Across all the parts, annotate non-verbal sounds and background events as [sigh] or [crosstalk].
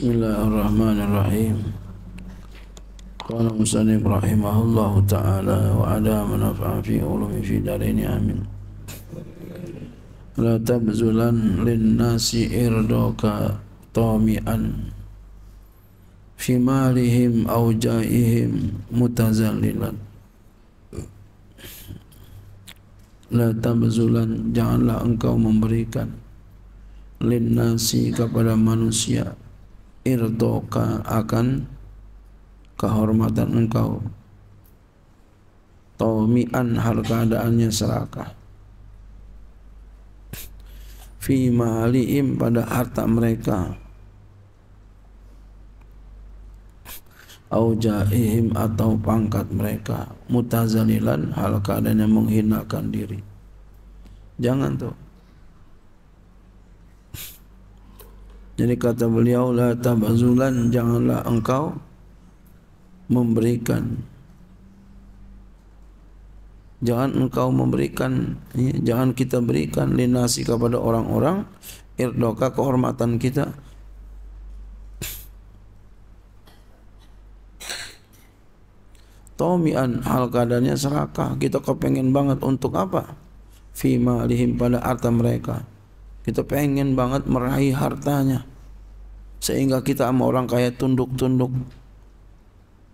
Bismillahirrahmanirrahim. Qala Musannif rahimahullahu taala wa ada manafa'a fi ulumi fi darin amin. La tabzulan lin nasi irdoka tamian fi malihim aw jaihim mutazallilan. La tabzulan janganlah engkau memberikan lin nasi kepada manusia irdoka akan kehormatan engkau Taumi'an hal keadaannya serakah Fi mali'im pada harta mereka Au atau pangkat mereka Mutazalilan hal keadaannya menghinakan diri Jangan tuh Jadi kata beliau la tabazulan janganlah engkau memberikan jangan engkau memberikan ya, jangan kita berikan linasi kepada orang-orang irdoka kehormatan kita Tomian hal kadarnya serakah kita kepengen banget untuk apa fima lihim pada harta mereka kita pengen banget meraih hartanya sehingga kita sama orang kaya tunduk-tunduk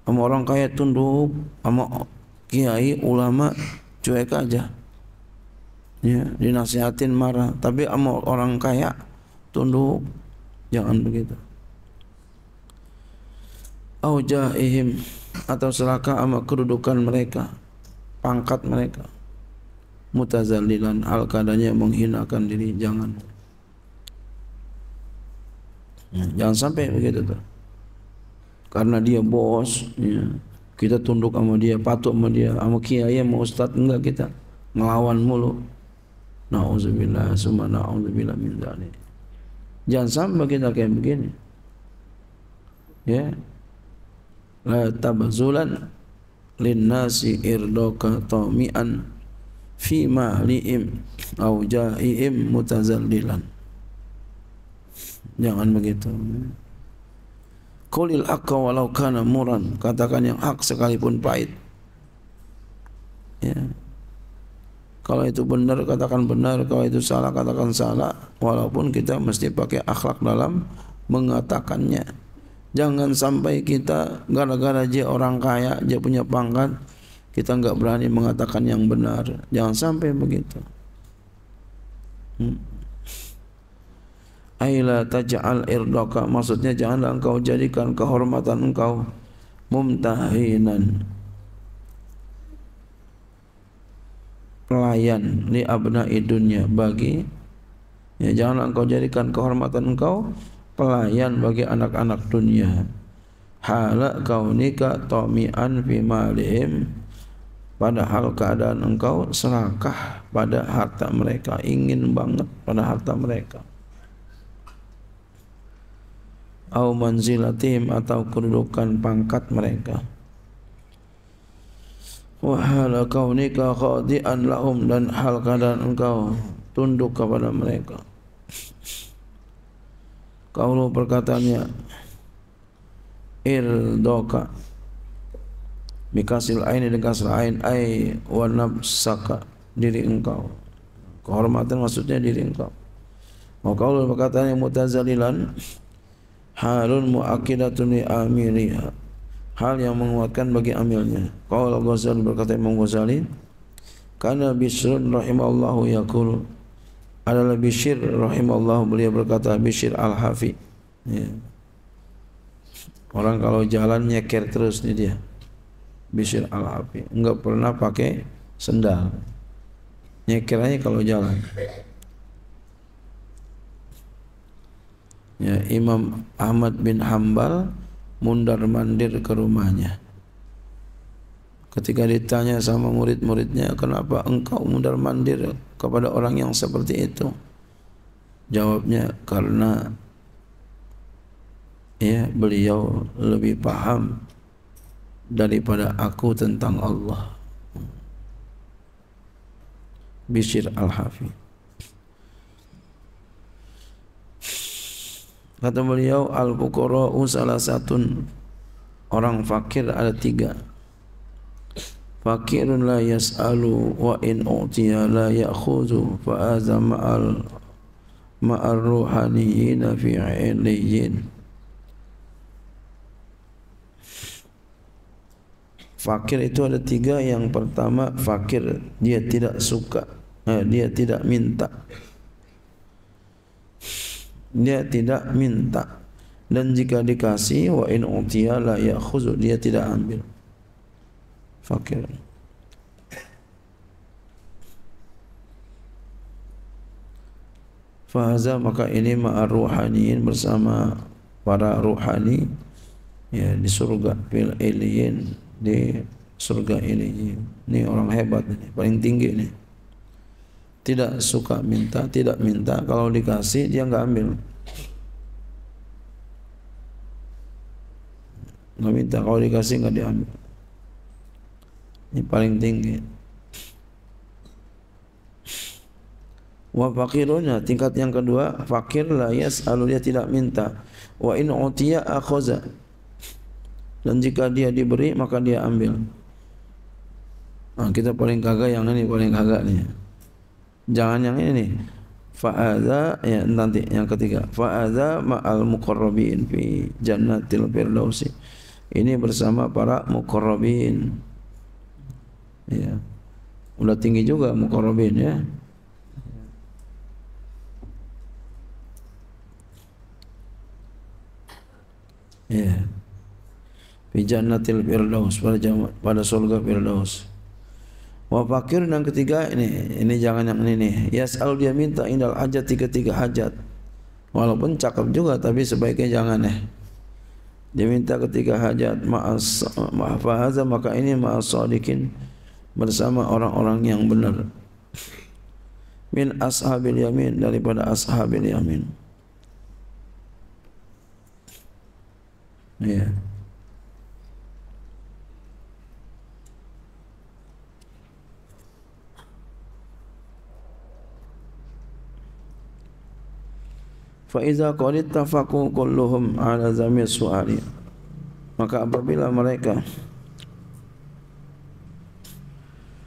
sama orang kaya tunduk sama kiai ulama cuek aja ya dinasihatin marah tapi sama orang kaya tunduk jangan begitu aujahihim atau selaka sama kerudukan mereka pangkat mereka mutazalilan al kadanya menghinakan diri jangan Hmm. Jangan sampai begitu tu. Karena dia bos, ya. kita tunduk sama dia, patuh sama dia. Sama kiai, sama ustaz, enggak kita melawan mulu. Na'udzubillah, summa na'udzubillah min dhali. Jangan sampai kita kayak begini. Ya. La tabazulan lin nasi irdoka tawmi'an fi mahli'im au ja'i'im mutazallilan. Jangan begitu. Qulil aqqa walau kana muran. Katakan yang hak sekalipun pahit. Ya. Kalau itu benar katakan benar, kalau itu salah katakan salah. Walaupun kita mesti pakai akhlak dalam mengatakannya. Jangan sampai kita gara-gara dia orang kaya, dia punya pangkat, kita nggak berani mengatakan yang benar. Jangan sampai begitu. Hmm. Aila taj'al irdaka maksudnya janganlah engkau jadikan kehormatan engkau mumtahinan pelayan ni abna idunya bagi ya janganlah engkau jadikan kehormatan engkau pelayan bagi anak-anak dunia hala kau nikah tomian fi malihim padahal keadaan engkau serakah pada harta mereka ingin banget pada harta mereka au manzilatim atau kedudukan pangkat mereka wa hala kaunika khadian lahum dan hal keadaan engkau tunduk kepada mereka kaulu perkataannya doka mikasil aini dengan kasra ain ai wa nafsaka diri engkau kehormatan maksudnya diri engkau Maka Allah berkata yang mutazalilan halun muakidatun li amiriha hal yang menguatkan bagi amilnya qaul ghazali berkata Imam Ghazali kana bisr rahimallahu yaqul adalah bisir rahimallahu beliau berkata bisir al-hafi ya. orang kalau jalan nyeker terus ni dia bisir al-hafi enggak pernah pakai sendal nyekernya kalau jalan ya, Imam Ahmad bin Hambal mundar mandir ke rumahnya Ketika ditanya sama murid-muridnya Kenapa engkau mundar mandir kepada orang yang seperti itu Jawabnya karena ya, beliau lebih paham daripada aku tentang Allah Bishir Al-Hafidh Kata beliau Al-Fukura'u oh, salah satu Orang fakir ada tiga Fakirun la yas'alu Wa in u'tiya la ya'khudu Fa'aza ma'al Ma'al ruhaniyin Fi'iliyin Fakir itu ada tiga Yang pertama fakir Dia tidak suka eh, Dia tidak minta dia tidak minta dan jika dikasih wa in utiya la ya'khudhu dia tidak ambil fakir Fahaza maka ini ma'ar ruhaniin bersama para ruhani ya di surga fil alien di surga ini ini orang hebat ini paling tinggi nih tidak suka minta, tidak minta. Kalau dikasih, dia enggak ambil. Enggak minta, kalau dikasih enggak diambil. Ini paling tinggi. Wa faqirunya, tingkat yang kedua, fakir lah, yes, ya, lalu dia tidak minta. Wa in utiya akhoza. Dan jika dia diberi, maka dia ambil. Nah, kita paling kagak yang ini, paling kagak nih jangan yang ini fa'adha ya nanti yang ketiga fa'adha ma'al muqarrabin fi jannatil firdausi ini bersama para muqarrabin ya udah tinggi juga muqarrabin ya ya fi jannatil firdaus pada jama, pada surga firdaus Wa fakir yang ketiga ini ini jangan yang ini nih. Ya selalu dia minta indal aja tiga tiga hajat. Walaupun cakep juga tapi sebaiknya jangan nih. Eh. Dia minta ketiga hajat ma'as ma'fahaza maka ini ma'as solikin bersama orang-orang yang benar. Min ashabil yamin daripada ashabil yamin. Yeah. Faizah qalit tafaku kulluhum ala zami' su'ali Maka apabila mereka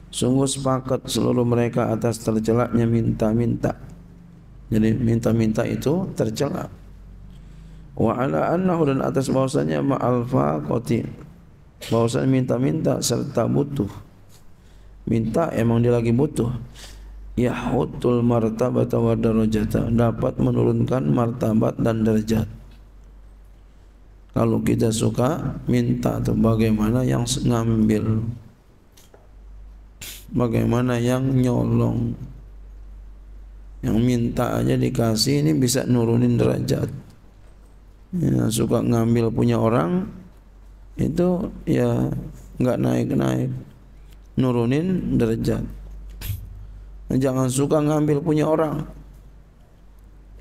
Sungguh sepakat seluruh mereka atas tercelaknya minta-minta Jadi minta-minta itu tercelak Wa ala annahu dan atas bahwasannya ma'al faqati Bahwasannya minta-minta serta butuh Minta emang dia lagi butuh yahutul martabata wa darajata dapat menurunkan martabat dan derajat kalau kita suka minta atau bagaimana yang ngambil bagaimana yang nyolong yang minta aja dikasih ini bisa nurunin derajat ya, suka ngambil punya orang itu ya nggak naik-naik nurunin derajat Jangan suka ngambil punya orang.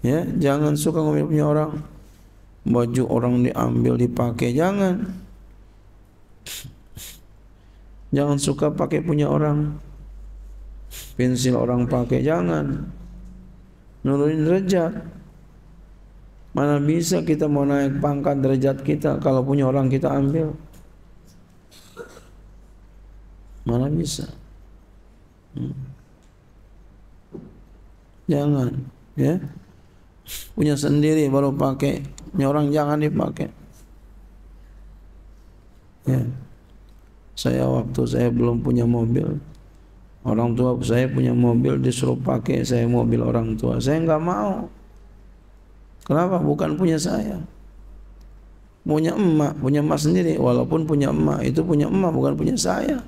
Ya, jangan suka ngambil punya orang. Baju orang diambil dipakai jangan. Jangan suka pakai punya orang. Pensil orang pakai jangan. Nurunin derajat. Mana bisa kita mau naik pangkat derajat kita kalau punya orang kita ambil? Mana bisa? Hmm. Jangan, ya. Punya sendiri baru pakai. Punya orang jangan dipakai. Ya. Saya waktu saya belum punya mobil, orang tua saya punya mobil disuruh pakai saya mobil orang tua. Saya nggak mau. Kenapa? Bukan punya saya. Punya emak, punya emak sendiri. Walaupun punya emak itu punya emak bukan punya saya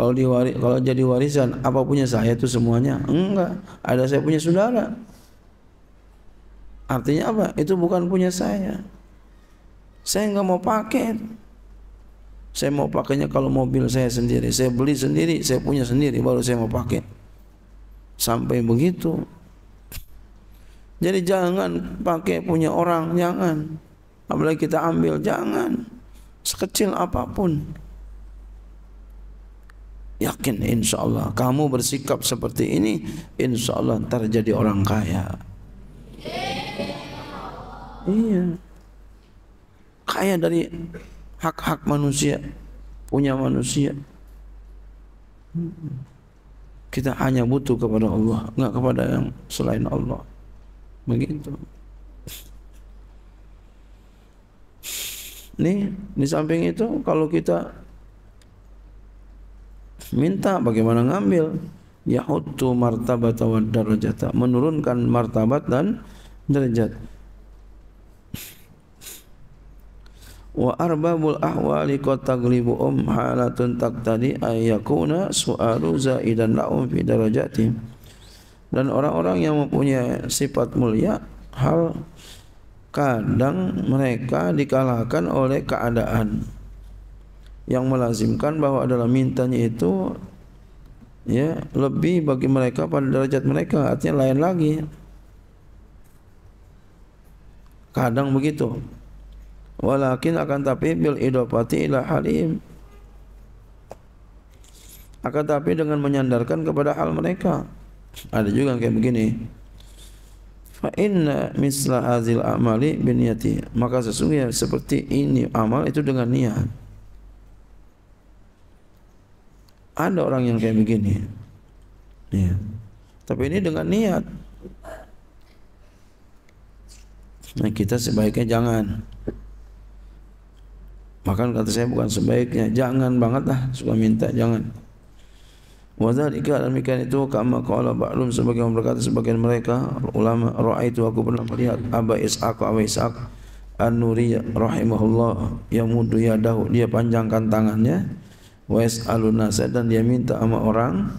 kalau diwaris, kalau jadi warisan apa punya saya itu semuanya enggak ada saya punya saudara artinya apa itu bukan punya saya saya enggak mau pakai saya mau pakainya kalau mobil saya sendiri saya beli sendiri saya punya sendiri baru saya mau pakai sampai begitu jadi jangan pakai punya orang jangan apalagi kita ambil jangan sekecil apapun yakin insya Allah kamu bersikap seperti ini insya Allah ntar jadi orang kaya iya kaya dari hak-hak manusia punya manusia kita hanya butuh kepada Allah enggak kepada yang selain Allah begitu nih di samping itu kalau kita minta bagaimana ngambil ya utu martabat wa darajat, menurunkan martabat dan derajat wa arbabul ahwali qad taglibu um halatun taqtadi ayyakuna su'alu zaidan la'um fi darajati dan orang-orang yang mempunyai sifat mulia hal kadang mereka dikalahkan oleh keadaan yang melazimkan bahwa adalah mintanya itu ya lebih bagi mereka pada derajat mereka artinya lain lagi kadang begitu walakin akan tapi bil idopati ila halim akan tapi dengan menyandarkan kepada hal mereka ada juga yang kayak begini fa inna misla hazil amali biniyati maka sesungguhnya seperti ini amal itu dengan niat ada orang yang kayak begini ya. tapi ini dengan niat nah kita sebaiknya jangan bahkan kata saya bukan sebaiknya jangan banget lah suka minta jangan dan mikan itu kama qala ba'dhum sebagai berkata sebagian mereka ulama roh itu aku pernah melihat Aba Ishaq Aba Ishaq An-Nuri rahimahullah yang mudu ya dia panjangkan tangannya Wes alunasa dan dia minta sama orang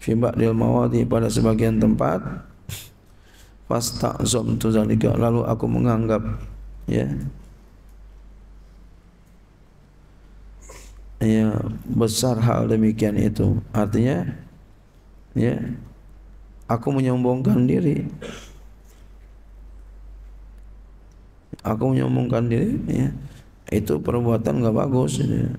Fibak dil mawadi pada sebagian tempat Fas zom tu zalika Lalu aku menganggap Ya Ya besar hal demikian itu Artinya Ya Aku menyombongkan diri Aku menyombongkan diri ya. Itu perbuatan enggak bagus ya.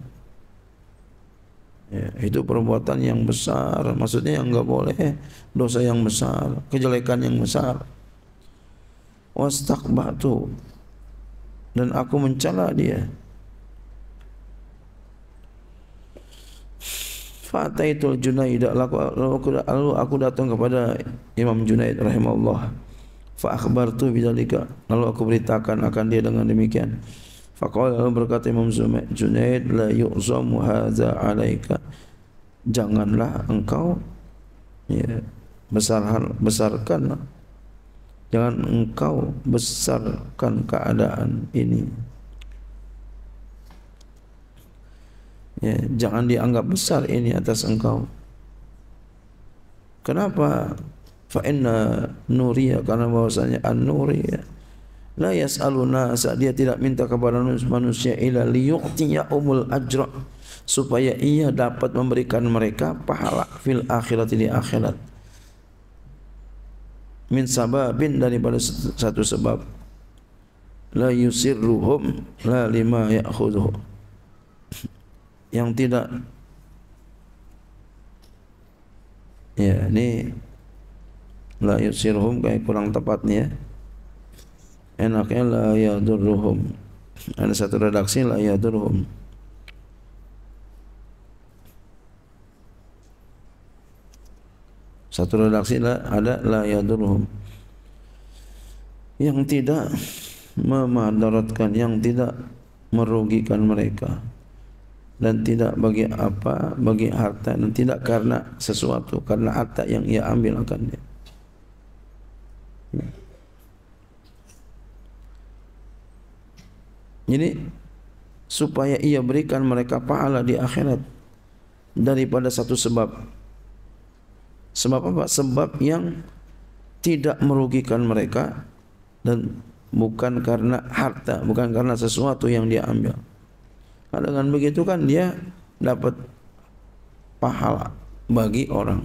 Ya, itu perbuatan yang besar maksudnya yang enggak boleh dosa yang besar kejelekan yang besar wastaqbatu dan aku mencela dia fataitul junaid lalu aku, aku datang kepada imam junaid rahimallahu fa akhbartu bidzalika lalu aku beritakan akan dia dengan demikian Faqala berkata Imam Junaid la yu'zam hadza 'alaika. Janganlah engkau ya, besar besarkan jangan engkau besarkan keadaan ini ya, jangan dianggap besar ini atas engkau kenapa fa inna nuriya karena bahasanya an nuriya la yasaluna saat dia tidak minta kepada manusia ila liyu'tiya umul ajra supaya ia dapat memberikan mereka pahala fil akhirat di akhirat min sababin daripada satu sebab la yusirruhum la lima ya'khudhu yang tidak ya ini la yusirruhum kayak kurang tepat nih ya enaknya eh, la yadurruhum ada satu redaksi la yadurruhum satu redaksi la, ada la yadurruhum yang tidak memadaratkan yang tidak merugikan mereka dan tidak bagi apa bagi harta dan tidak karena sesuatu karena harta yang ia ambil akan dia. Jadi supaya ia berikan mereka pahala di akhirat daripada satu sebab. Sebab apa? Sebab yang tidak merugikan mereka dan bukan karena harta, bukan karena sesuatu yang dia ambil. Nah, dengan begitu kan dia dapat pahala bagi orang.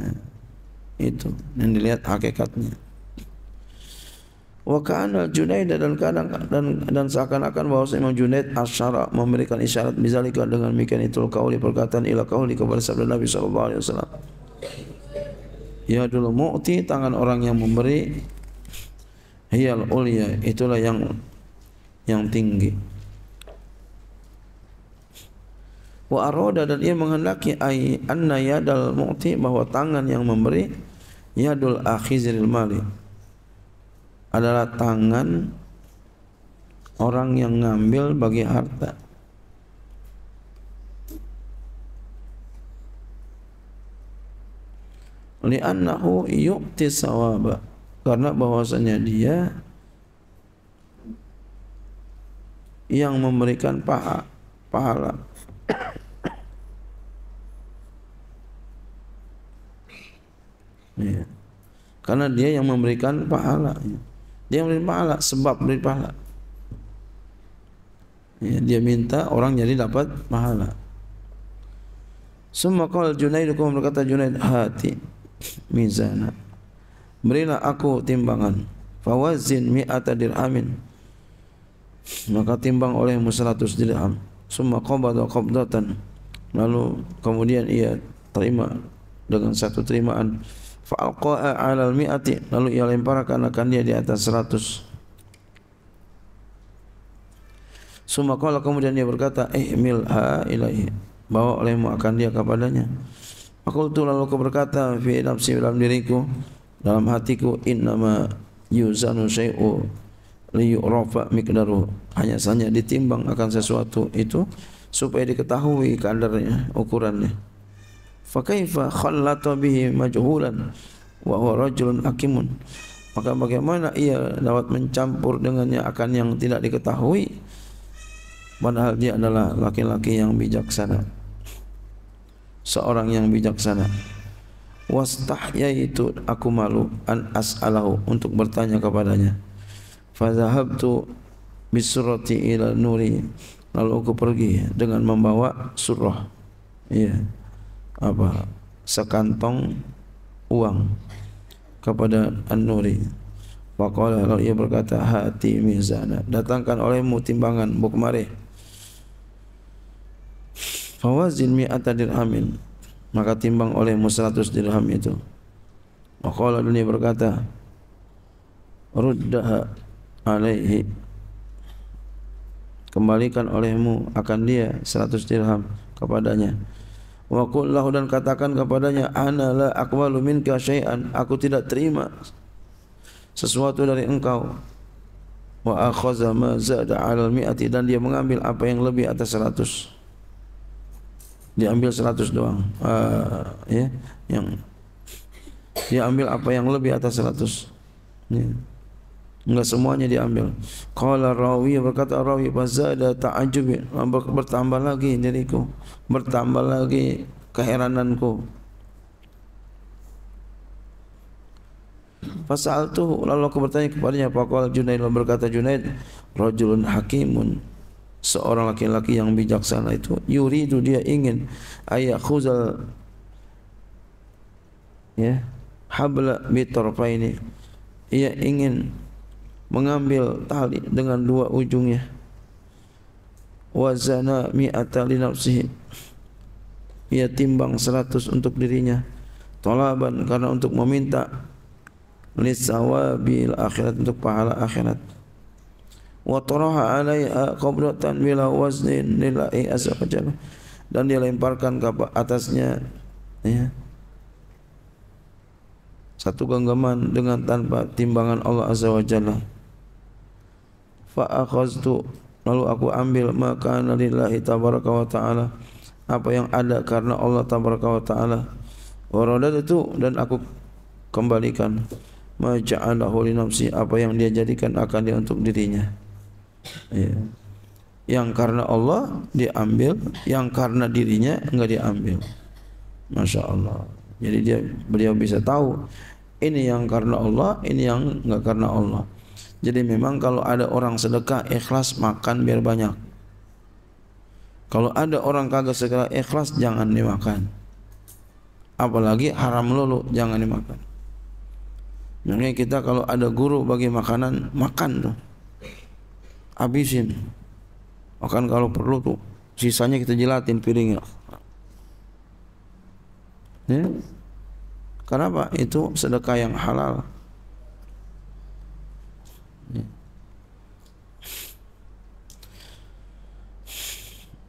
Nah, itu yang dilihat hakikatnya. wa kana junaid dan kadang dan dan seakan-akan bahwa Imam Junaid asyara memberikan isyarat bizalika dengan mikan itu kauli perkataan ila kauli kepada sabda Nabi sallallahu alaihi wasallam ya dulu mu'ti tangan orang yang memberi hiyal ulya itulah yang yang tinggi wa aroda dan ia menghendaki ai anna yadal mu'ti bahwa tangan yang memberi yadul akhizil mali adalah tangan orang yang ngambil bagi harta. Li'annahu yu'ti sawaba. Karena bahwasanya dia yang memberikan paha, pahala. ya. Karena dia yang memberikan pahala. Ya. dia beri pahala sebab beri pahala ya, dia minta orang jadi dapat pahala semua kalau Junaid kau berkata Junaid hati mizana berilah aku timbangan fawazin mi atadir amin maka timbang olehmu seratus dirham semua qabada qabdatan lalu kemudian ia terima dengan satu terimaan Fa'alqa'a alal mi'ati Lalu ia lemparkan akan dia di atas seratus Suma qala kemudian dia berkata eh Ihmilha ilaihi Bawa olehmu akan dia kepadanya Aku tu lalu aku berkata Fi nafsi dalam diriku Dalam hatiku Innama yuzanu syai'u Liyu'rafa mikdaru Hanya saja ditimbang akan sesuatu itu Supaya diketahui kadarnya Ukurannya fakaifa khallata bihi majhulan wa huwa rajulun akimun maka bagaimana ia dapat mencampur dengannya akan yang tidak diketahui padahal dia adalah laki-laki yang bijaksana seorang yang bijaksana wastahya yaitu aku malu an as'alahu untuk bertanya kepadanya fa zahabtu bisurati ila nuri lalu aku pergi dengan membawa surah ya yeah apa sekantong uang kepada An-Nuri. Faqala kalau ia berkata hati mizana datangkan olehmu timbangan bu kemari. Fawazin mi atadir amin. maka timbang olehmu seratus dirham itu. Faqala dunia berkata ruddaha alehi. kembalikan olehmu akan dia seratus dirham kepadanya wa qullahu dan katakan kepadanya ana la aqbalu minka syai'an aku tidak terima sesuatu dari engkau wa akhadha ma zada 'ala miati dan dia mengambil apa yang lebih atas seratus. Dia ambil seratus doang uh, ya yeah, yang dia ambil apa yang lebih atas seratus. ya yeah. Enggak semuanya diambil. Qala rawi berkata rawi fazada ta'ajjub ah, bertambah lagi diriku, bertambah lagi keherananku. Pasal tu lalu aku bertanya kepadanya Pakual Junaid berkata Junaid rojulun hakimun seorang laki-laki yang bijaksana itu yuri itu dia ingin ayah kuzal ya habla mitorpa ini ia ingin mengambil tali dengan dua ujungnya wazana mi'ata li nafsihi ia timbang seratus untuk dirinya tolaban karena untuk meminta li sawabil akhirat untuk pahala akhirat wa taraha alaiha qabratan bila waznin nilai asfajal dan dia lemparkan ke atasnya ya satu genggaman dengan tanpa timbangan Allah azza wa jalla fa akhaztu lalu aku ambil maka lillahi tabaraka wa taala apa yang ada karena Allah tabaraka wa taala wa itu dan aku kembalikan maja'alahu li nafsi apa yang dia jadikan akan dia untuk dirinya ya. yang karena Allah diambil yang karena dirinya enggak diambil Masya Allah jadi dia beliau bisa tahu ini yang karena Allah ini yang enggak karena Allah jadi memang kalau ada orang sedekah ikhlas makan biar banyak. Kalau ada orang kagak sedekah ikhlas jangan dimakan. Apalagi haram lulu jangan dimakan. Makanya kita kalau ada guru bagi makanan makan tuh. Habisin. Makan kalau perlu tuh sisanya kita jelatin piringnya. Ya. Kenapa? Itu sedekah yang halal.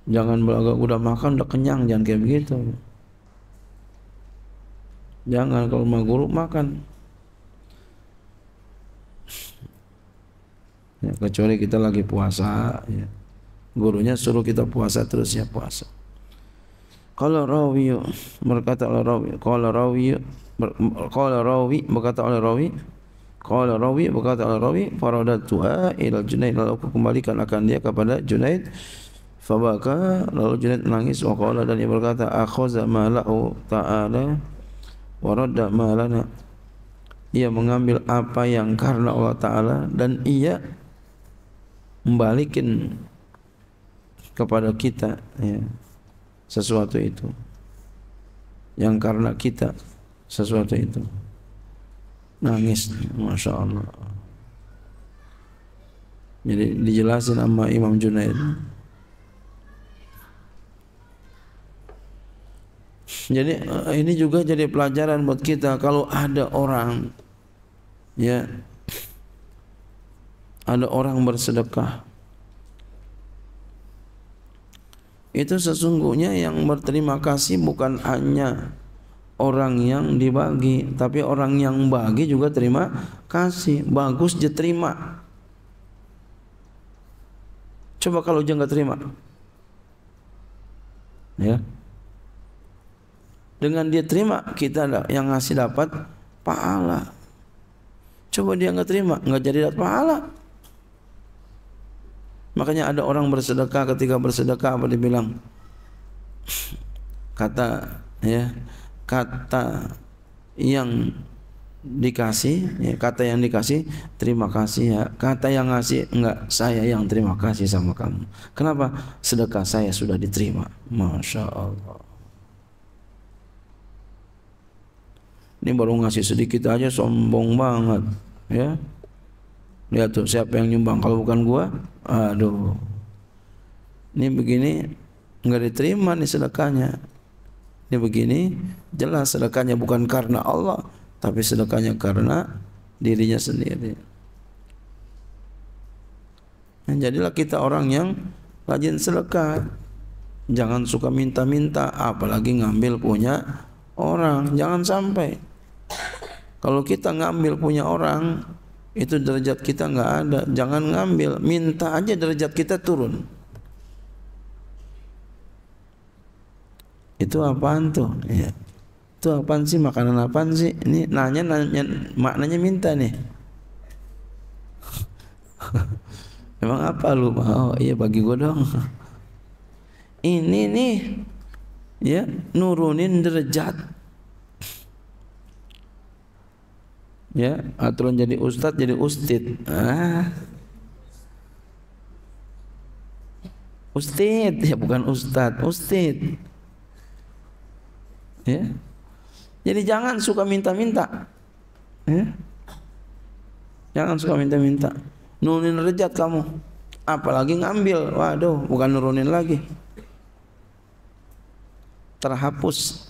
Jangan agak udah makan udah kenyang jangan kayak begitu. Jangan kalau mau guru makan. Ya, kecuali kita lagi puasa, ya. gurunya suruh kita puasa terus ya puasa. Kalau rawi berkata oleh rawi, kalau rawi kalau rawi berkata oleh rawi, kalau rawi berkata oleh rawi, farodat tua ilal Junaid lalu aku kembalikan akan dia kepada Junaid Fabaka lalu Junaid menangis wa dan ia berkata akhaza ma la'u ta'ala wa radda ma Ia mengambil apa yang karena Allah Ta'ala dan ia membalikin kepada kita ya, sesuatu itu yang karena kita sesuatu itu nangis Masya Allah jadi dijelasin sama Imam Junaid Jadi eh, ini juga jadi pelajaran buat kita kalau ada orang ya ada orang bersedekah itu sesungguhnya yang berterima kasih bukan hanya orang yang dibagi tapi orang yang bagi juga terima kasih bagus je terima coba kalau dia nggak terima ya dengan dia terima kita yang ngasih dapat pahala coba dia nggak terima nggak jadi dapat pahala makanya ada orang bersedekah ketika bersedekah apa dibilang kata ya kata yang dikasih ya, kata yang dikasih terima kasih ya kata yang ngasih enggak saya yang terima kasih sama kamu kenapa sedekah saya sudah diterima masya Allah Ini baru ngasih sedikit aja sombong banget, ya. Lihat tuh siapa yang nyumbang kalau bukan gua, aduh. Ini begini nggak diterima nih sedekahnya. Ini begini jelas sedekahnya bukan karena Allah, tapi sedekahnya karena dirinya sendiri. Nah, jadilah kita orang yang rajin sedekah. Jangan suka minta-minta, apalagi ngambil punya orang. Jangan sampai. Kalau kita ngambil punya orang, itu derajat kita nggak ada. Jangan ngambil, minta aja derajat kita turun. Itu apaan tuh? Ya. Itu apaan sih? Makanan apaan sih? Ini nanya, nanya maknanya minta nih. [laughs] Emang apa lu mau? Oh, iya bagi gue dong. Ini nih ya nurunin derajat ya aturan jadi ustadz jadi ustid ah. ustid ya bukan ustadz ustid ya jadi jangan suka minta-minta ya. jangan suka minta-minta nurunin rejat kamu apalagi ngambil waduh bukan nurunin lagi terhapus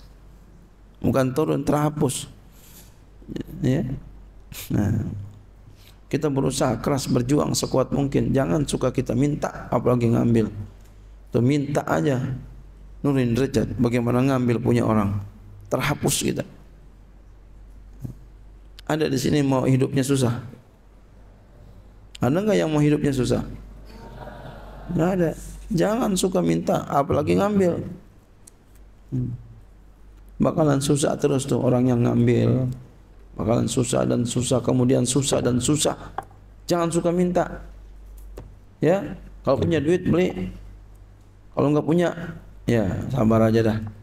bukan turun terhapus ya Nah, kita berusaha keras berjuang sekuat mungkin. Jangan suka kita minta apalagi ngambil. Tu minta aja. Nurin Richard bagaimana ngambil punya orang. Terhapus kita. Ada di sini mau hidupnya susah. Ada enggak yang mau hidupnya susah? Enggak ada. Jangan suka minta apalagi ngambil. Hmm. Bakalan susah terus tuh orang yang ngambil. Hmm. bakalan susah dan susah kemudian susah dan susah jangan suka minta ya kalau punya duit beli kalau nggak punya ya sabar aja dah